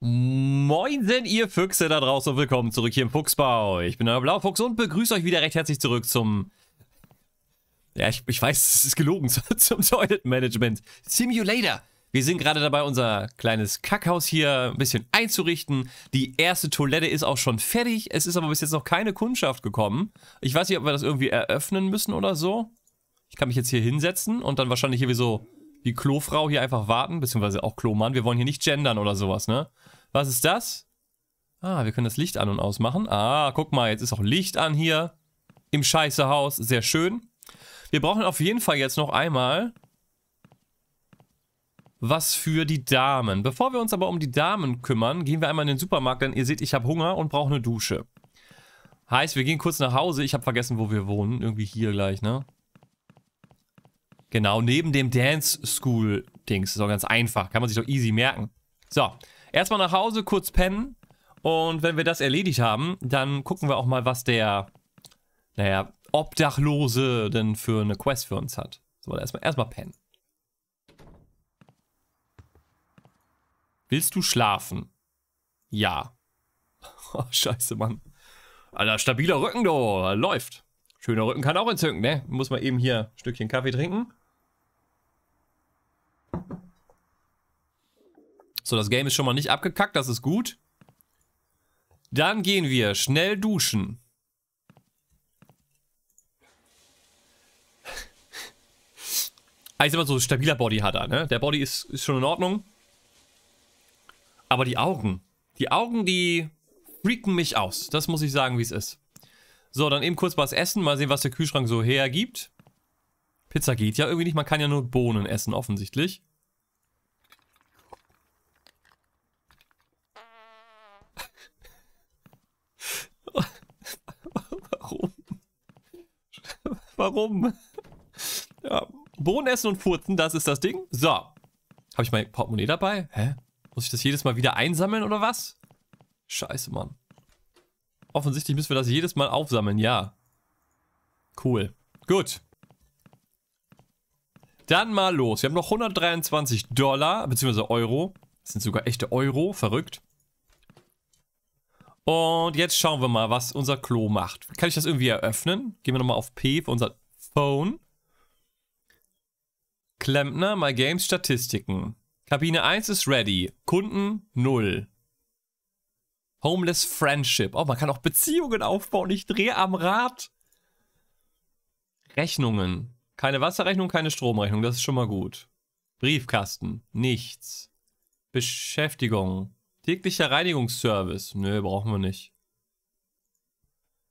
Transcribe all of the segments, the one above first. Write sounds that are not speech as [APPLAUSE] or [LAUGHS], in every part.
Moin Moinsen, ihr Füchse da draußen und willkommen zurück hier im Fuchsbau. Ich bin euer Blaufuchs und begrüße euch wieder recht herzlich zurück zum... Ja, ich, ich weiß, es ist gelogen, [LAUGHS] zum Toilet Management Simulator. Wir sind gerade dabei, unser kleines Kackhaus hier ein bisschen einzurichten. Die erste Toilette ist auch schon fertig. Es ist aber bis jetzt noch keine Kundschaft gekommen. Ich weiß nicht, ob wir das irgendwie eröffnen müssen oder so. Ich kann mich jetzt hier hinsetzen und dann wahrscheinlich hier wie so die Klofrau hier einfach warten, beziehungsweise auch Klomann. Wir wollen hier nicht gendern oder sowas, ne? Was ist das? Ah, wir können das Licht an und ausmachen. Ah, guck mal, jetzt ist auch Licht an hier. Im Scheißehaus. Sehr schön. Wir brauchen auf jeden Fall jetzt noch einmal was für die Damen. Bevor wir uns aber um die Damen kümmern, gehen wir einmal in den Supermarkt, denn ihr seht, ich habe Hunger und brauche eine Dusche. Heißt, wir gehen kurz nach Hause. Ich habe vergessen, wo wir wohnen. Irgendwie hier gleich, ne? Genau, neben dem Dance School Dings. Ist doch ganz einfach. Kann man sich doch easy merken. So, Erstmal nach Hause, kurz pennen. Und wenn wir das erledigt haben, dann gucken wir auch mal, was der, naja, Obdachlose denn für eine Quest für uns hat. So, erstmal erstmal pennen. Willst du schlafen? Ja. [LAUGHS] Oh, scheiße, Mann. Alter, stabiler Rücken, du. Läuft. Schöner Rücken kann auch entzücken, ne? Muss man eben hier ein Stückchen Kaffee trinken. So, das Game ist schon mal nicht abgekackt, das ist gut. Dann gehen wir schnell duschen. Ah, ich ist immer so, stabiler Body hat er, ne? Der Body ist, ist schon in Ordnung. Aber die Augen. Die Augen, die freaken mich aus. Das muss ich sagen, wie es ist. So, dann eben kurz was essen. Mal sehen, was der Kühlschrank so hergibt. Pizza geht ja irgendwie nicht. Man kann ja nur Bohnen essen, offensichtlich. warum? [LAUGHS] ja. Bohnen essen und furzen, das ist das Ding. So. Habe ich mein Portemonnaie dabei? Hä? Muss ich das jedes Mal wieder einsammeln oder was? Scheiße, Mann. Offensichtlich müssen wir das jedes Mal aufsammeln, ja. Cool. Gut. Dann mal los. Wir haben noch 123 Dollar, beziehungsweise Euro. Das sind sogar echte Euro, verrückt. Und jetzt schauen wir mal, was unser Klo macht. Kann ich das irgendwie eröffnen? Gehen wir nochmal auf P für unser Phone. Klempner, My Games, Statistiken. Kabine 1 ist ready. Kunden 0. Homeless Friendship. Oh, man kann auch Beziehungen aufbauen. Ich drehe am Rad. Rechnungen. Keine Wasserrechnung, keine Stromrechnung. Das ist schon mal gut. Briefkasten. Nichts. Beschäftigung. Täglicher Reinigungsservice. Nö, brauchen wir nicht.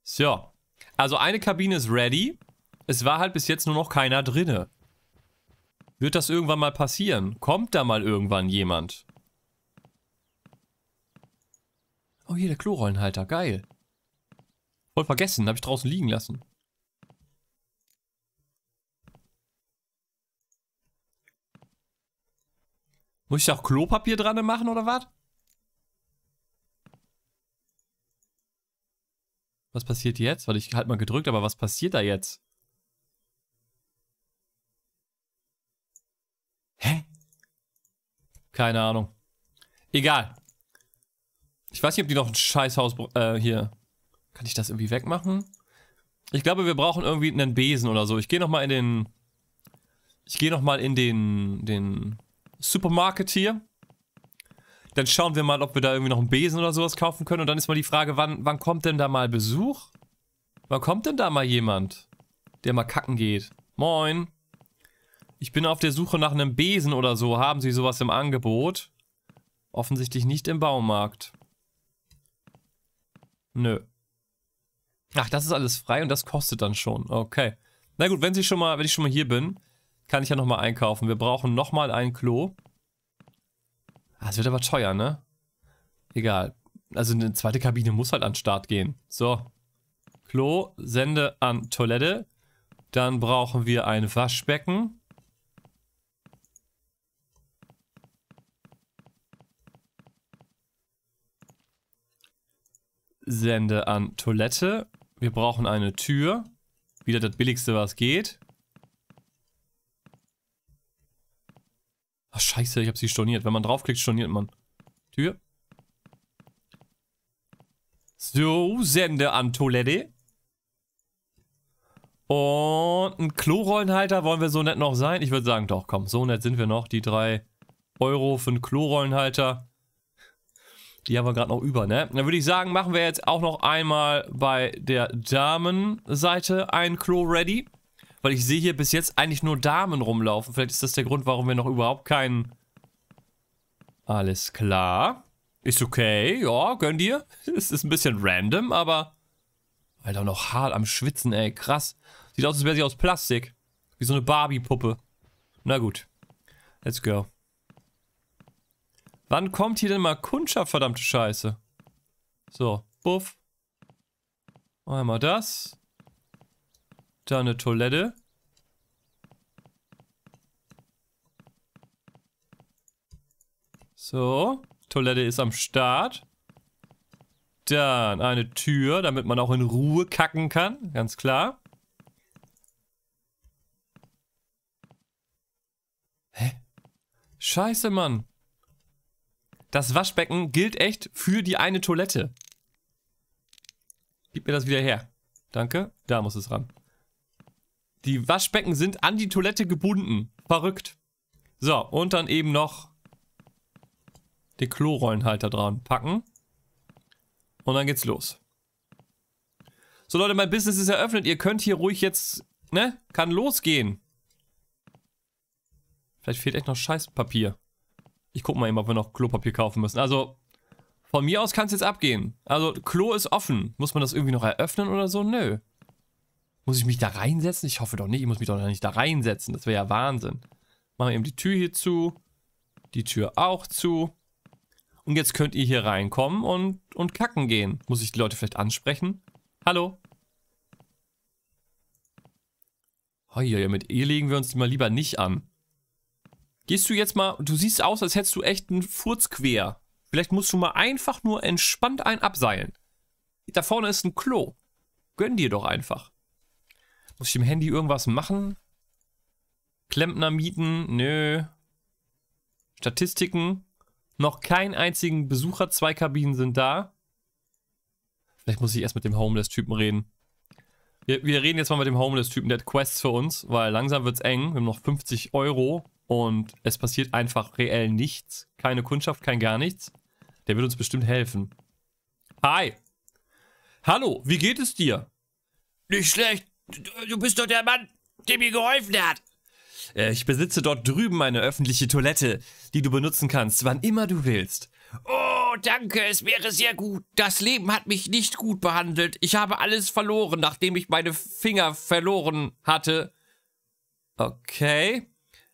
So. Also eine Kabine ist ready. Es war halt bis jetzt nur noch keiner drinne. Wird das irgendwann mal passieren? Kommt da mal irgendwann jemand? Oh, hier der Klorollenhalter. Geil. Voll vergessen. Habe ich draußen liegen lassen. Muss ich auch Klopapier dran machen oder was? Was passiert jetzt? Weil ich halt mal gedrückt, aber was passiert da jetzt? Hä? Keine Ahnung. Egal. Ich weiß nicht, ob die noch ein Scheißhaus äh, hier. Kann ich das irgendwie wegmachen? Ich glaube, wir brauchen irgendwie einen Besen oder so. Ich gehe nochmal in den. Ich gehe nochmal in den, den Supermarket hier. Dann schauen wir mal, ob wir da irgendwie noch einen Besen oder sowas kaufen können. Und dann ist mal die Frage, wann, wann kommt denn da mal Besuch? Wann kommt denn da mal jemand, der mal kacken geht? Moin. Ich bin auf der Suche nach einem Besen oder so. Haben Sie sowas im Angebot? Offensichtlich nicht im Baumarkt. Nö. Ach, das ist alles frei und das kostet dann schon. Okay. Na gut, wenn, sie schon mal, wenn ich schon mal hier bin, kann ich ja nochmal einkaufen. Wir brauchen nochmal ein Klo. Ah, es wird aber teuer, ne? Egal. Also eine zweite Kabine muss halt an den Start gehen. So. Klo, Sende an Toilette. Dann brauchen wir ein Waschbecken. Sende an Toilette. Wir brauchen eine Tür. Wieder das billigste, was geht. Ach, scheiße, ich habe sie storniert. Wenn man draufklickt, storniert man. Tür. So, Sende an Toilette. Und ein Klorollenhalter wollen wir so nett noch sein? Ich würde sagen, doch, komm, so nett sind wir noch. Die drei Euro für einen Klorollenhalter. Die haben wir gerade noch über, ne? Dann würde ich sagen, machen wir jetzt auch noch einmal bei der Damenseite ein Klo ready. Weil ich sehe hier bis jetzt eigentlich nur Damen rumlaufen. Vielleicht ist das der Grund, warum wir noch überhaupt keinen... Alles klar. Ist okay. Ja, gönn dir. [LAUGHS] Es ist ein bisschen random, aber... Alter, noch hart am Schwitzen, ey. Krass. Sieht aus, als wäre sie aus Plastik. Wie so eine Barbie-Puppe. Na gut. Let's go. Wann kommt hier denn mal Kundschaft, verdammte Scheiße? So, buff. Einmal das. Da eine Toilette. So, Toilette ist am Start. Dann eine Tür, damit man auch in Ruhe kacken kann, ganz klar. Hä? Scheiße, Mann. Das Waschbecken gilt echt für die eine Toilette. Gib mir das wieder her. Danke. Da muss es ran. Die Waschbecken sind an die Toilette gebunden. Verrückt. So, und dann eben noch die Klorollenhalter dran packen. Und dann geht's los. So Leute, mein Business ist eröffnet. Ihr könnt hier ruhig jetzt, ne? Kann losgehen. Vielleicht fehlt echt noch Scheißpapier. Ich guck mal eben, ob wir noch Klopapier kaufen müssen. Also, von mir aus kann es jetzt abgehen. Also, Klo ist offen. Muss man das irgendwie noch eröffnen oder so? Nö. Muss ich mich da reinsetzen? Ich hoffe doch nicht. Ich muss mich doch nicht da reinsetzen. Das wäre ja Wahnsinn. Machen wir eben die Tür hier zu. Die Tür auch zu. Und jetzt könnt ihr hier reinkommen und, und kacken gehen. Muss ich die Leute vielleicht ansprechen? Hallo? Heuiui, mit ihr legen wir uns mal lieber nicht an. Gehst du jetzt mal, du siehst aus, als hättest du echt einen Furz quer. Vielleicht musst du mal einfach nur entspannt ein abseilen. Da vorne ist ein Klo. Gönn dir doch einfach. Muss ich im Handy irgendwas machen? Klempner mieten? Nö. Statistiken? Noch keinen einzigen Besucher. Zwei Kabinen sind da. Vielleicht muss ich erst mit dem Homeless-Typen reden. Wir, wir, reden jetzt mal mit dem Homeless-Typen, der hat Quests für uns, weil langsam wird's eng. Wir haben noch 50 Euro und es passiert einfach reell nichts. Keine Kundschaft, kein gar nichts. Der wird uns bestimmt helfen. Hi! Hallo, wie geht es dir? Nicht schlecht. Du, du bist doch der Mann, der mir geholfen hat. Äh, ich besitze dort drüben eine öffentliche Toilette, die du benutzen kannst, wann immer du willst. Oh, danke, es wäre sehr gut. Das Leben hat mich nicht gut behandelt. Ich habe alles verloren, nachdem ich meine Finger verloren hatte. Okay.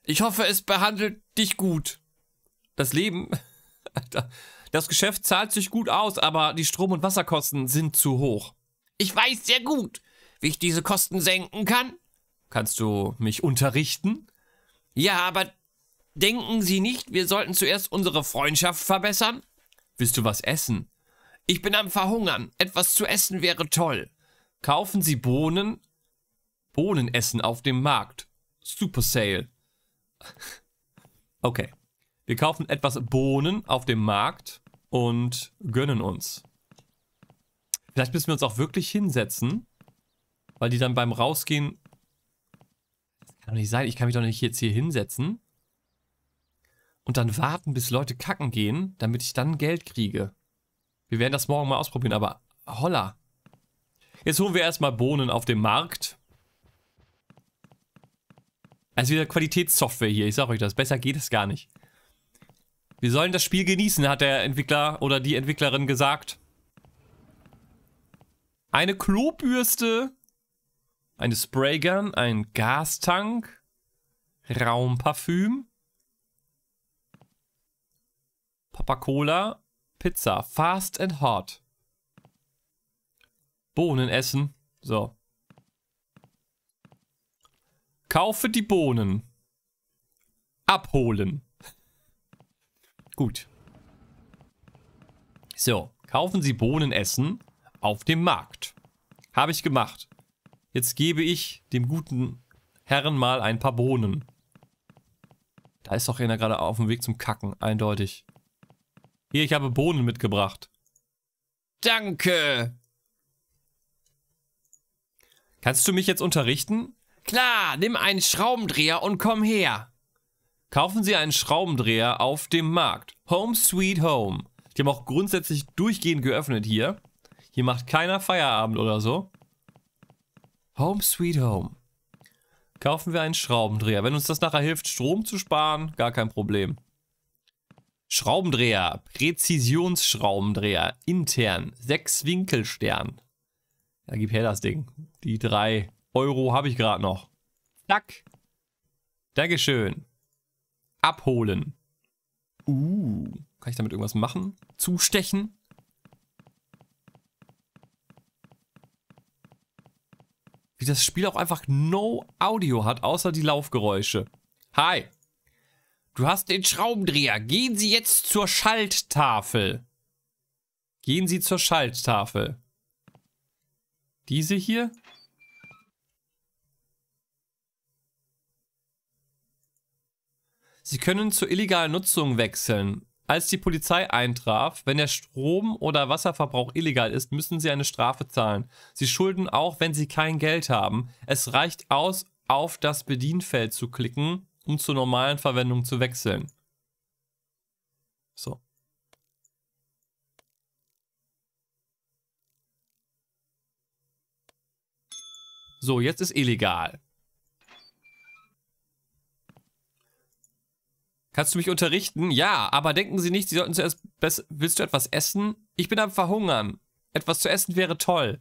Ich hoffe, es behandelt dich gut. Das Leben. [LAUGHS] Das Geschäft zahlt sich gut aus, aber die Strom- und Wasserkosten sind zu hoch. Ich weiß sehr gut wie ich diese Kosten senken kann? Kannst du mich unterrichten? Ja, aber denken Sie nicht, wir sollten zuerst unsere Freundschaft verbessern? Willst du was essen? Ich bin am Verhungern. Etwas zu essen wäre toll. Kaufen Sie Bohnen? Bohnen essen auf dem Markt. Super Sale. Okay. Wir kaufen etwas Bohnen auf dem Markt und gönnen uns. Vielleicht müssen wir uns auch wirklich hinsetzen weil die dann beim Rausgehen... Das kann doch nicht sein, ich kann mich doch nicht jetzt hier hinsetzen und dann warten, bis Leute kacken gehen, damit ich dann Geld kriege. Wir werden das morgen mal ausprobieren, aber holla. Jetzt holen wir erstmal Bohnen auf dem Markt. Also wieder Qualitätssoftware hier, ich sag euch das, besser geht es gar nicht. Wir sollen das Spiel genießen, hat der Entwickler oder die Entwicklerin gesagt. Eine Klobürste eine Spraygun, ein Gastank, Raumparfüm, Papa Cola, Pizza, fast and hot. Bohnen essen. So. Kaufe die Bohnen. Abholen. [LAUGHS] Gut. So, kaufen Sie Bohnen essen auf dem Markt. Habe ich gemacht. Jetzt gebe ich dem guten Herren mal ein paar Bohnen. Da ist doch einer gerade auf dem Weg zum Kacken, eindeutig. Hier, ich habe Bohnen mitgebracht. Danke! Kannst du mich jetzt unterrichten? Klar, nimm einen Schraubendreher und komm her. Kaufen Sie einen Schraubendreher auf dem Markt. Home Sweet Home. Die haben auch grundsätzlich durchgehend geöffnet hier. Hier macht keiner Feierabend oder so. Home Sweet Home. Kaufen wir einen Schraubendreher. Wenn uns das nachher hilft, Strom zu sparen, gar kein Problem. Schraubendreher. Präzisionsschraubendreher. Intern. Sechs Winkelstern. Ja, gib her das Ding. Die drei Euro habe ich gerade noch. Zack. Dankeschön. Abholen. Uh. Kann ich damit irgendwas machen? Zustechen? wie das Spiel auch einfach no Audio hat, außer die Laufgeräusche. Hi, du hast den Schraubendreher. Gehen Sie jetzt zur Schalttafel. Gehen Sie zur Schalttafel. Diese hier? Sie können zur illegalen Nutzung wechseln. Als die Polizei eintraf, wenn der Strom- oder Wasserverbrauch illegal ist, müssen sie eine Strafe zahlen. Sie schulden auch, wenn sie kein Geld haben. Es reicht aus, auf das Bedienfeld zu klicken, um zur normalen Verwendung zu wechseln. So. So, jetzt ist illegal. Kannst du mich unterrichten? Ja, aber denken Sie nicht, Sie sollten zuerst. besser. Willst du etwas essen? Ich bin am Verhungern. Etwas zu essen wäre toll.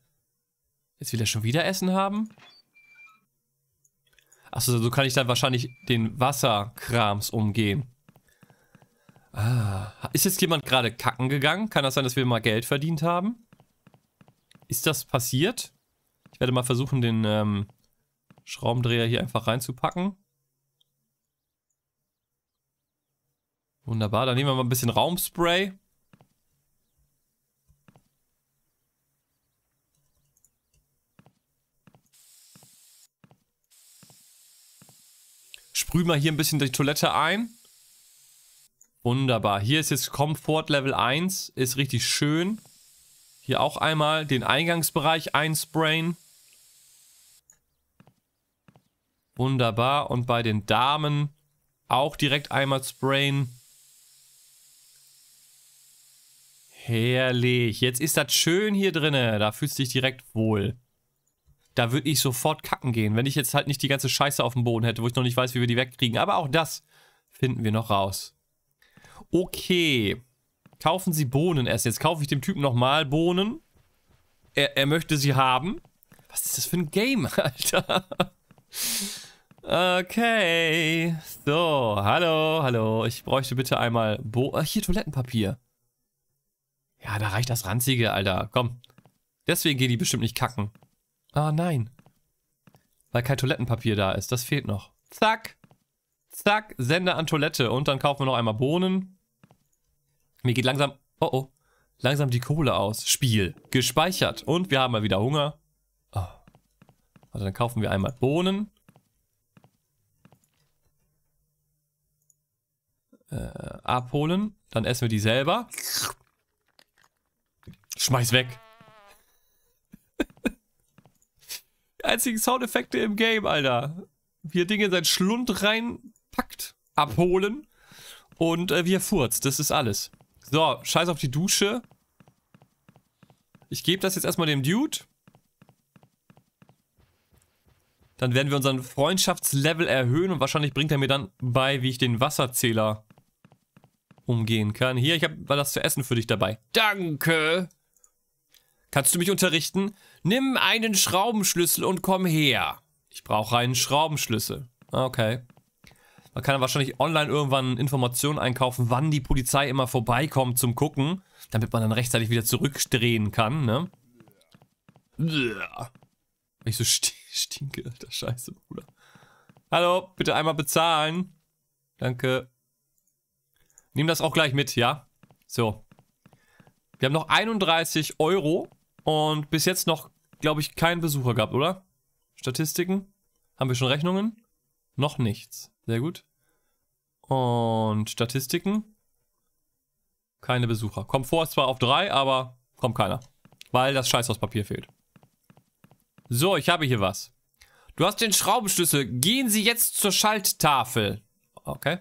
Jetzt will er schon wieder Essen haben? Achso, so kann ich dann wahrscheinlich den Wasserkrams umgehen. Ah, ist jetzt jemand gerade kacken gegangen? Kann das sein, dass wir mal Geld verdient haben? Ist das passiert? Ich werde mal versuchen, den ähm, Schraubendreher hier einfach reinzupacken. Wunderbar, dann nehmen wir mal ein bisschen Raumspray. Sprühen wir hier ein bisschen die Toilette ein. Wunderbar. Hier ist jetzt Komfort Level 1. Ist richtig schön. Hier auch einmal den Eingangsbereich einsprayen. Wunderbar. Und bei den Damen auch direkt einmal sprayen. Herrlich. Jetzt ist das schön hier drinne. Da fühlst du dich direkt wohl. Da würde ich sofort kacken gehen, wenn ich jetzt halt nicht die ganze Scheiße auf dem Boden hätte, wo ich noch nicht weiß, wie wir die wegkriegen. Aber auch das finden wir noch raus. Okay. Kaufen Sie Bohnen erst. Jetzt kaufe ich dem Typen nochmal Bohnen. Er, er möchte sie haben. Was ist das für ein Game, [LAUGHS] Alter? Okay. So, hallo, hallo. Ich bräuchte bitte einmal Bo... Ach, hier Toilettenpapier. Ja, da reicht das Ranzige, Alter. Komm. Deswegen geht die bestimmt nicht kacken. Ah, nein. Weil kein Toilettenpapier da ist. Das fehlt noch. Zack. Zack. Sende an Toilette. Und dann kaufen wir noch einmal Bohnen. Mir geht langsam... Oh, oh. Langsam die Kohle aus. Spiel. Gespeichert. Und wir haben mal wieder Hunger. Oh. Also dann kaufen wir einmal Bohnen. Äh, abholen. Dann essen wir die selber. Schmeiß weg. Die einzigen Soundeffekte im Game, Alter. Wie er Dinge in seinen Schlund reinpackt, abholen und äh, wie er furzt. Das ist alles. So, scheiß auf die Dusche. Ich gebe das jetzt erstmal dem Dude. Dann werden wir unseren Freundschaftslevel erhöhen und wahrscheinlich bringt er mir dann bei, wie ich den Wasserzähler umgehen kann. Hier, ich habe was zu essen für dich dabei. Danke! Kannst du mich unterrichten? Nimm einen Schraubenschlüssel und komm her. Ich brauche einen Schraubenschlüssel. Ah, okay. Man kann wahrscheinlich online irgendwann Informationen einkaufen, wann die Polizei immer vorbeikommt zum Gucken, damit man dann rechtzeitig wieder zurückdrehen kann, ne? Wenn ich so st stinke, alter Scheiße, Bruder. Hallo, bitte einmal bezahlen. Danke. Nimm das auch gleich mit, ja? So. Wir haben noch 31 Euro und bis jetzt noch, glaube ich, keinen Besucher gehabt, oder? Statistiken? Haben wir schon Rechnungen? Noch nichts. Sehr gut. Und Statistiken? Keine Besucher. Komfort ist zwar auf drei, aber kommt keiner. Weil das Scheißhauspapier fehlt. So, ich habe hier was. Du hast den Schraubenschlüssel. Gehen Sie jetzt zur Schalttafel. Okay.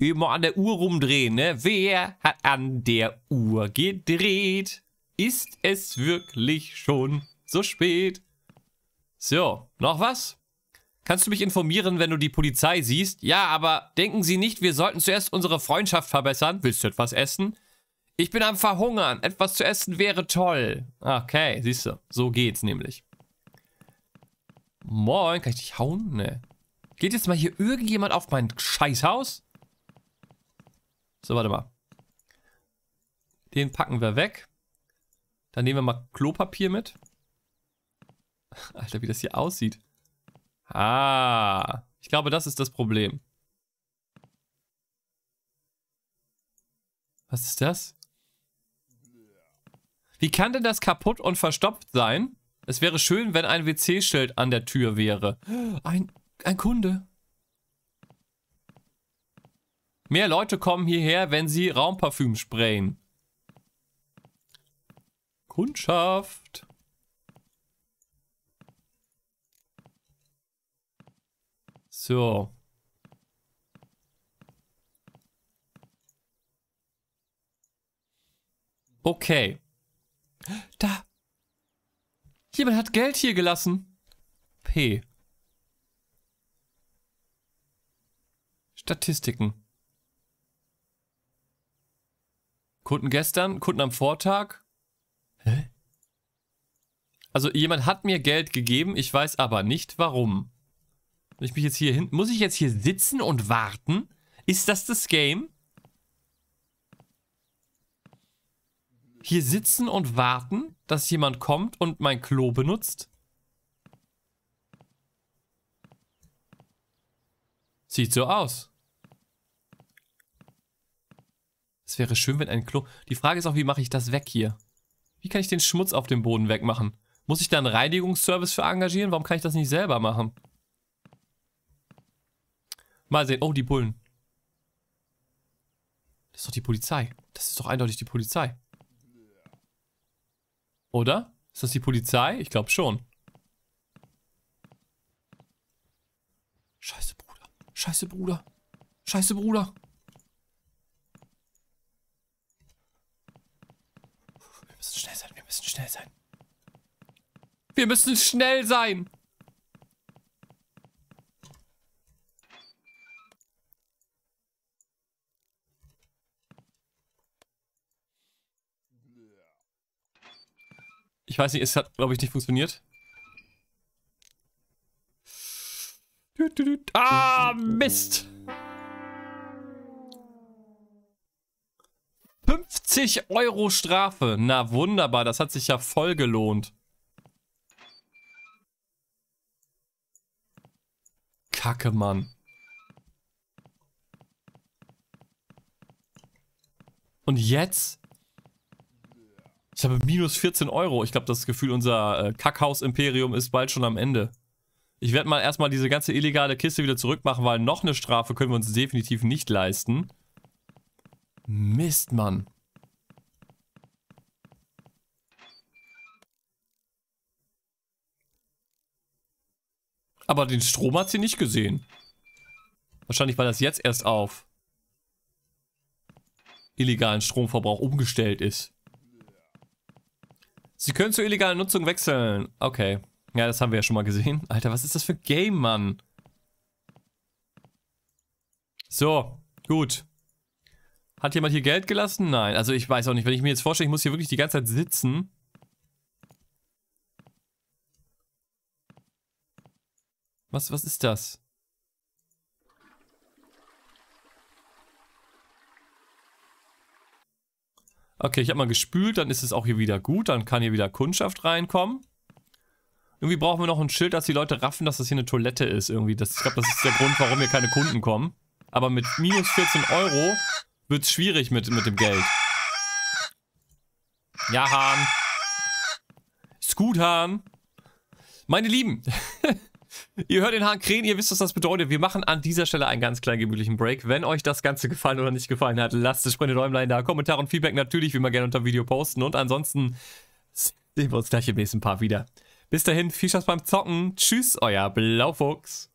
Immer an der Uhr rumdrehen, ne? Wer hat an der Uhr gedreht? Ist es wirklich schon so spät? So, noch was? Kannst du mich informieren, wenn du die Polizei siehst? Ja, aber denken Sie nicht, wir sollten zuerst unsere Freundschaft verbessern. Willst du etwas essen? Ich bin am Verhungern. Etwas zu essen wäre toll. Okay, siehst du. So geht's nämlich. Moin, kann ich dich hauen? Ne. Geht jetzt mal hier irgendjemand auf mein Scheißhaus? So, warte mal. Den packen wir weg. Dann nehmen wir mal Klopapier mit. Alter, wie das hier aussieht. Ah, ich glaube, das ist das Problem. Was ist das? Wie kann denn das kaputt und verstopft sein? Es wäre schön, wenn ein WC-Schild an der Tür wäre. Ein, ein Kunde. Mehr Leute kommen hierher, wenn sie Raumparfüm sprayen. Kundschaft. So. Okay. Da. Jemand hat Geld hier gelassen. P. Statistiken. Kunden gestern, Kunden am Vortag. Hä? Also jemand hat mir Geld gegeben, ich weiß aber nicht warum. Ich mich jetzt hier hin muss ich jetzt hier sitzen und warten? Ist das das Game? Hier sitzen und warten, dass jemand kommt und mein Klo benutzt? Sieht so aus. Es wäre schön, wenn ein Klo... Die Frage ist auch, wie mache ich das weg hier? Wie kann ich den Schmutz auf dem Boden wegmachen? Muss ich da einen Reinigungsservice für engagieren? Warum kann ich das nicht selber machen? Mal sehen. Oh, die Bullen. Das ist doch die Polizei. Das ist doch eindeutig die Polizei. Oder? Ist das die Polizei? Ich glaube schon. Scheiße, Bruder. Scheiße, Bruder. Scheiße, Bruder. müssen schnell sein, wir müssen schnell sein. Wir müssen schnell sein. Ich weiß nicht, es hat, glaube ich, nicht funktioniert. Ah, Mist! 50 Euro Strafe. Na wunderbar, das hat sich ja voll gelohnt. Kacke, Mann. Und jetzt? Ich habe minus 14 Euro. Ich glaube, das Gefühl, unser äh, Kackhaus-Imperium ist bald schon am Ende. Ich werde mal erstmal diese ganze illegale Kiste wieder zurückmachen, weil noch eine Strafe können wir uns definitiv nicht leisten. Mist, Mann. Aber den Strom hat sie nicht gesehen. Wahrscheinlich war das jetzt erst auf illegalen Stromverbrauch umgestellt ist. Sie können zur illegalen Nutzung wechseln. Okay. Ja, das haben wir ja schon mal gesehen. Alter, was ist das für ein Game, Mann? So, gut. Hat jemand hier Geld gelassen? Nein. Also ich weiß auch nicht, wenn ich mir jetzt vorstelle, ich muss hier wirklich die ganze Zeit sitzen. Was, was ist das? Okay, ich habe mal gespült, dann ist es auch hier wieder gut, dann kann hier wieder Kundschaft reinkommen. Irgendwie brauchen wir noch ein Schild, dass die Leute raffen, dass das hier eine Toilette ist irgendwie. Das, ich glaube, das ist der Grund, warum hier keine Kunden kommen. Aber mit minus 14 Euro wird es schwierig mit, mit dem Geld. Ja, Hahn. Ist gut, Hahn. Meine Lieben, [LAUGHS] Ihr hört den Hahn krähen, ihr wisst, was das bedeutet. Wir machen an dieser Stelle einen ganz kleinen gemütlichen Break. Wenn euch das Ganze gefallen oder nicht gefallen hat, lasst es sprechende Däumlein da. Kommentare und Feedback natürlich wie immer gerne unter Video posten. Und ansonsten sehen wir uns gleich im nächsten Part wieder. Bis dahin, viel Spaß beim Zocken. Tschüss, euer Blaufuchs.